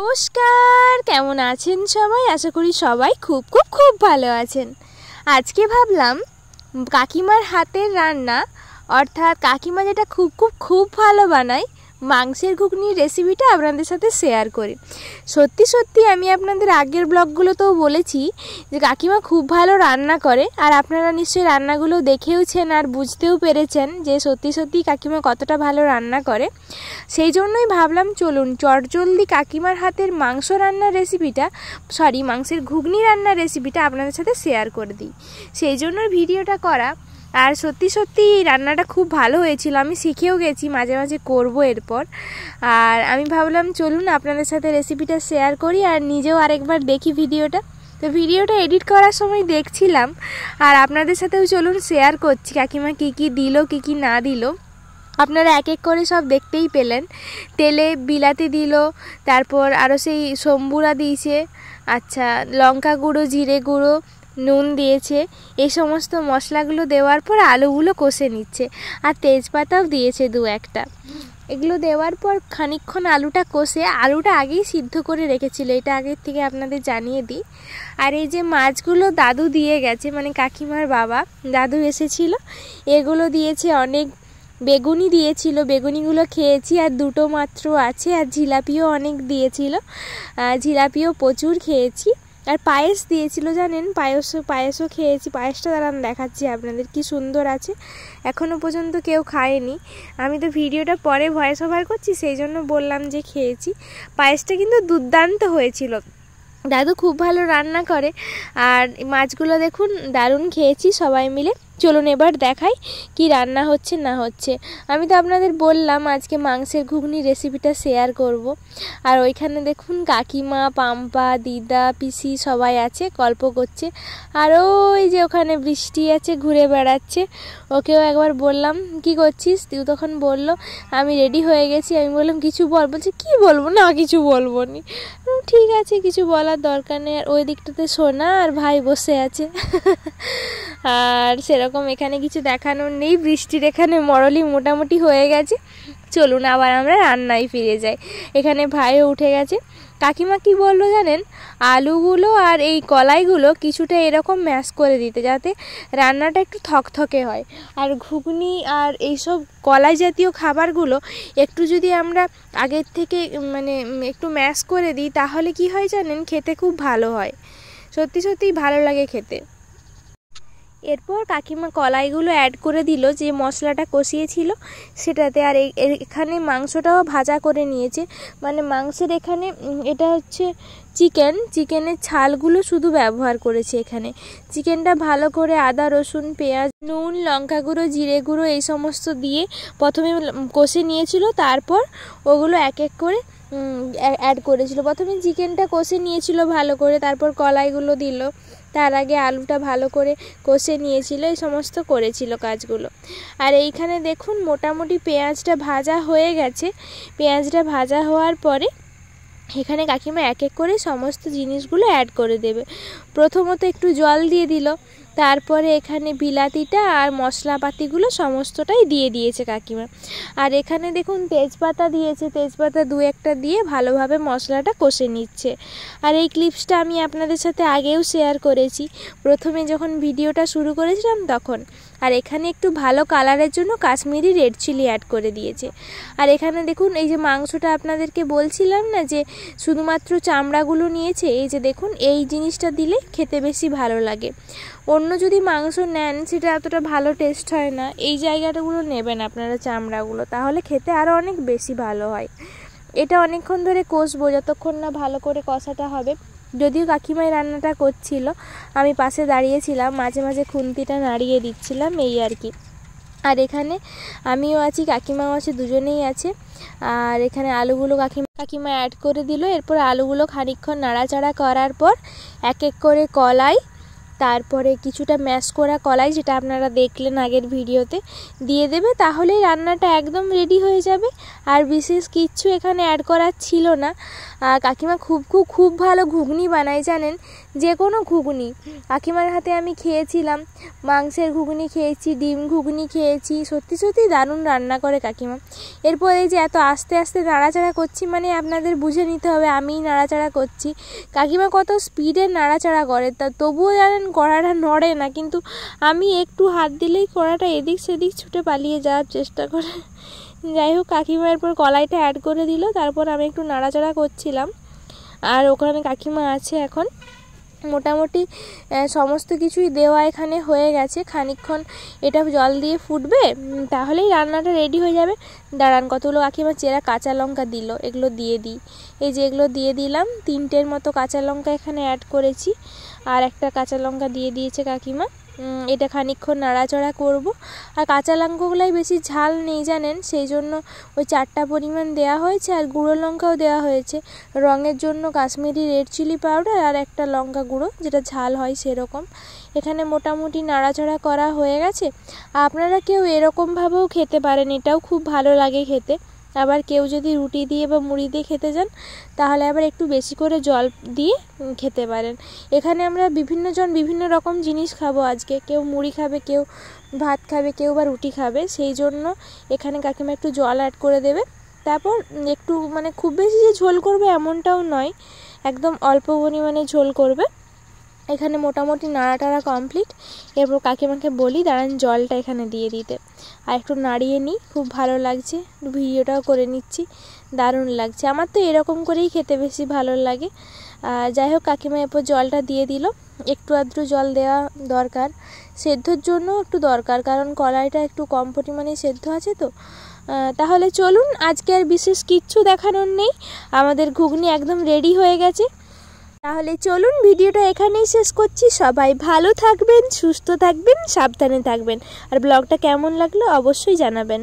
নমস্কার কেমন আছেন সবাই আশা করি সবাই খুব খুব খুব ভালো আছেন আজকে ভাবলাম কাকিমার হাতের রান্না অর্থাৎ কাকিমা যেটা খুব খুব খুব ভালো বানায় মাংসের ঘুগনির রেসিপিটা আপনাদের সাথে শেয়ার করি সত্যি সত্যি আমি আপনাদের আগের ব্লগগুলোতেও বলেছি যে কাকিমা খুব ভালো রান্না করে আর আপনারা নিশ্চয়ই রান্নাগুলো দেখেওছেন আর বুঝতেও পেরেছেন যে সত্যি সত্যি কাকিমা কতটা ভালো রান্না করে সেই জন্যই ভাবলাম চলুন চটজলদি কাকিমার হাতের মাংস রান্নার রেসিপিটা সরি মাংসের ঘুগনি রান্নার রেসিপিটা আপনাদের সাথে শেয়ার করে দিই সেই জন্য ভিডিওটা করা আর সত্যি সত্যি এই রান্নাটা খুব ভালো হয়েছিল আমি শিখেও গেছি মাঝে মাঝে করব এরপর আর আমি ভাবলাম চলুন আপনাদের সাথে রেসিপিটা শেয়ার করি আর নিজেও আরেকবার দেখি ভিডিওটা তো ভিডিওটা এডিট করার সময় দেখছিলাম আর আপনাদের সাথেও চলুন শেয়ার করছি কাকিমা কী কী দিল কী কী না দিল আপনারা এক এক করে সব দেখতেই পেলেন তেলে বিলাতি দিল তারপর আরও সেই সম্বুরা দিয়েছে আচ্ছা লঙ্কা গুঁড়ো জিরে গুঁড়ো নুন দিয়েছে এই সমস্ত মশলাগুলো দেওয়ার পর আলুগুলো কষে নিচ্ছে আর তেজপাতাও দিয়েছে দু একটা এগুলো দেওয়ার পর খানিক্ষণ আলুটা কষে আলুটা আগেই সিদ্ধ করে রেখেছিল এটা আগের থেকে আপনাদের জানিয়ে দিই আর এই যে মাছগুলো দাদু দিয়ে গেছে মানে কাকিমার বাবা দাদু এসেছিল এগুলো দিয়েছে অনেক বেগুনি দিয়েছিল বেগুনিগুলো খেয়েছি আর দুটো মাত্র আছে আর জিলাপিও অনেক দিয়েছিল জিলাপিও প্রচুর খেয়েছি আর পায়েস দিয়েছিল জানেন পায়েস পায়েসও খেয়েছি পায়েসটা দাঁড়ান দেখাচ্ছি আপনাদের কি সুন্দর আছে এখনও পর্যন্ত কেউ খায়নি আমি তো ভিডিওটা পরে ভয়েস ওভার করছি সেই জন্য বললাম যে খেয়েছি পায়েসটা কিন্তু দুর্দান্ত হয়েছিল দাদু খুব ভালো রান্না করে আর মাছগুলো দেখুন দারুণ খেয়েছি সবাই মিলে চলুন এবার দেখাই কি রান্না হচ্ছে না হচ্ছে আমি তো আপনাদের বললাম আজকে মাংসের ঘুগনি রেসিপিটা শেয়ার করব। আর ওইখানে দেখুন কাকিমা পাম্পা দিদা পিসি সবাই আছে গল্প করছে আর ওই যে ওখানে বৃষ্টি আছে ঘুরে বেড়াচ্ছে ওকেও একবার বললাম কি করছিস তুই তখন বলল আমি রেডি হয়ে গেছি আমি বললাম কিছু বল বলছে কী বলবো না কিছু বলবো নি ঠিক আছে কিছু বলার দরকার নেই আর ওই দিকটাতে সোনা আর ভাই বসে আছে আর সেরকম এখানে কিছু দেখানোর নেই বৃষ্টির এখানে মরলি মোটামুটি হয়ে গেছে চলুন আবার আমরা রান্নায় ফিরে যাই এখানে ভাইও উঠে গেছে কাকিমা কি বললো জানেন আলুগুলো আর এই কলাইগুলো কিছুটা এরকম ম্যাশ করে দিতে যাতে রান্নাটা একটু থকথকে হয় আর ঘুগনি আর এইসব কলাই জাতীয় খাবারগুলো একটু যদি আমরা আগের থেকে মানে একটু ম্যাশ করে দিই তাহলে কি হয় জানেন খেতে খুব ভালো হয় সত্যি সত্যিই ভালো লাগে খেতে এরপর কাকিমা কলাইগুলো অ্যাড করে দিল যে মশলাটা কষিয়েছিল সেটাতে আর এখানে মাংসটাও ভাজা করে নিয়েছে মানে মাংসের এখানে এটা হচ্ছে চিকেন চিকেনের ছালগুলো শুধু ব্যবহার করেছি এখানে চিকেনটা ভালো করে আদা রসুন পেঁয়াজ নুন লঙ্কা গুঁড়ো জিরে গুঁড়ো এই সমস্ত দিয়ে প্রথমে কষে নিয়েছিল তারপর ওগুলো এক এক করে অ্যাড করেছিল প্রথমে চিকেনটা কষে নিয়েছিল ভালো করে তারপর কলাইগুলো দিল তার আগে আলুটা ভালো করে কষে নিয়েছিল এই সমস্ত করেছিল কাজগুলো আর এইখানে দেখুন মোটামুটি পেঁয়াজটা ভাজা হয়ে গেছে পেঁয়াজটা ভাজা হওয়ার পরে এখানে কাকিমা এক এক করে সমস্ত জিনিসগুলো অ্যাড করে দেবে প্রথমত একটু জল দিয়ে দিল তারপরে এখানে বিলাতিটা আর মশলাপাতিগুলো সমস্তটাই দিয়ে দিয়েছে কাকিমা আর এখানে দেখুন তেজপাতা দিয়েছে তেজপাতা দু একটা দিয়ে ভালোভাবে মশলাটা কষে নিচ্ছে আর এই ক্লিপসটা আমি আপনাদের সাথে আগেও শেয়ার করেছি প্রথমে যখন ভিডিওটা শুরু করেছিলাম তখন আর এখানে একটু ভালো কালারের জন্য কাশ্মীরি রেড চিলি অ্যাড করে দিয়েছে আর এখানে দেখুন এই যে মাংসটা আপনাদেরকে বলছিলাম না যে শুধুমাত্র চামড়াগুলো নিয়েছে এই যে দেখুন এই জিনিসটা দিলে খেতে বেশি ভালো লাগে অন্য যদি মাংস নেন সেটা এতটা ভালো টেস্ট হয় না এই জায়গাটাগুলো নেবেন আপনারা চামড়াগুলো তাহলে খেতে আরও অনেক বেশি ভালো হয় এটা অনেকক্ষণ ধরে কষবো যতক্ষণ না ভালো করে কষাটা হবে যদিও কাকিমাই রান্নাটা করছিল আমি পাশে দাঁড়িয়েছিলাম মাঝে মাঝে খুন্তিটা নাড়িয়ে দিচ্ছিলাম এই আর কি আর এখানে আমিও আছি কাকিমাও আছে দুজনেই আছে আর এখানে আলুগুলো কাকিমা কাকিমা অ্যাড করে দিল এরপর আলুগুলো খানিক্ষণ নাড়াচাড়া করার পর এক এক করে কলাই তারপরে কিছুটা ম্যাশ করা কলাই যেটা আপনারা দেখলেন আগের ভিডিওতে দিয়ে দেবে তাহলেই রান্নাটা একদম রেডি হয়ে যাবে আর বিশেষ কিচ্ছু এখানে অ্যাড করার ছিল না কাকিমা খুব খুব খুব ভালো ঘুগনি বানায় জানেন যে কোনো ঘুগনি কাকিমার হাতে আমি খেয়েছিলাম মাংসের ঘুগনি খেয়েছি ডিম ঘুগনি খেয়েছি সত্যি সত্যি দারুণ রান্না করে কাকিমা এরপরে যে এত আস্তে আস্তে নাড়াচাড়া করছি মানে আপনাদের বুঝে নিতে হবে আমি নাড়াচাড়া করছি কাকিমা কত স্পিডে নাড়াচাড়া করে তা তবুও জানেন কড়াটা নড়ে না কিন্তু আমি একটু হাত দিলেই কড়াটা এদিক সেদিক ছুটে পালিয়ে যাওয়ার চেষ্টা করে যাই হোক কাকিমার পর কলাইটা অ্যাড করে দিল তারপর আমি একটু নাড়াচাড়া করছিলাম আর ওখানে কাকিমা আছে এখন মোটামুটি সমস্ত কিছুই দেওয়া এখানে হয়ে গেছে খানিক্ষণ এটা জল দিয়ে ফুটবে তাহলেই রান্নাটা রেডি হয়ে যাবে দাঁড়ান কতগুলো কাকিমা চেরা কাঁচা লঙ্কা দিল এগুলো দিয়ে দিই এই যে এগুলো দিয়ে দিলাম তিনটের মতো কাঁচা লঙ্কা এখানে অ্যাড করেছি আর একটা কাঁচা লঙ্কা দিয়ে দিয়েছে কাকিমা এটা খানিক্ষণ নাড়াচড়া করব আর কাঁচা লঙ্কাগুলাই বেশি ঝাল নেই জানেন সেই জন্য ওই চারটা পরিমাণ দেয়া হয়েছে আর গুঁড়ো লঙ্কাও দেওয়া হয়েছে রঙের জন্য কাশ্মীরি রেড চিলি পাউডার আর একটা লঙ্কা গুঁড়ো যেটা ঝাল হয় সেরকম এখানে মোটামুটি নাড়াচড়া করা হয়ে গেছে আপনারা কেউ এরকমভাবেও খেতে পারেন এটাও খুব ভালো লাগে খেতে আবার কেউ যদি রুটি দিয়ে বা মুড়ি দিয়ে খেতে যান তাহলে আবার একটু বেশি করে জল দিয়ে খেতে পারেন এখানে আমরা বিভিন্নজন বিভিন্ন রকম জিনিস খাবো আজকে কেউ মুড়ি খাবে কেউ ভাত খাবে কেউ বা রুটি খাবে সেই জন্য এখানে কাকিমা একটু জল অ্যাড করে দেবে তারপর একটু মানে খুব বেশি যে ঝোল করবে এমনটাও নয় একদম অল্প পরিমাণে ঝোল করবে এখানে মোটামুটি নাড়া টাড়া কমপ্লিট এরপর কাকিমাকে বলি দাঁড়ান জলটা এখানে দিয়ে দিতে আর একটু নাড়িয়ে নিই খুব ভালো লাগছে ভিডিওটাও করে নিচ্ছি দারুণ লাগছে আমার তো এরকম করেই খেতে বেশি ভালো লাগে যাই হোক কাকিমা এরপর জলটা দিয়ে দিল একটু আধটু জল দেওয়া দরকার সেদ্ধর জন্য একটু দরকার কারণ কড়াইটা একটু কম পরিমাণে সেদ্ধ আছে তো তাহলে চলুন আজকে আর বিশেষ কিচ্ছু দেখানোর নেই আমাদের ঘুগনি একদম রেডি হয়ে গেছে তাহলে চলুন ভিডিওটা এখানেই শেষ করছি সবাই ভালো থাকবেন সুস্থ থাকবেন সাবধানে থাকবেন আর ব্লগটা কেমন লাগলো অবশ্যই জানাবেন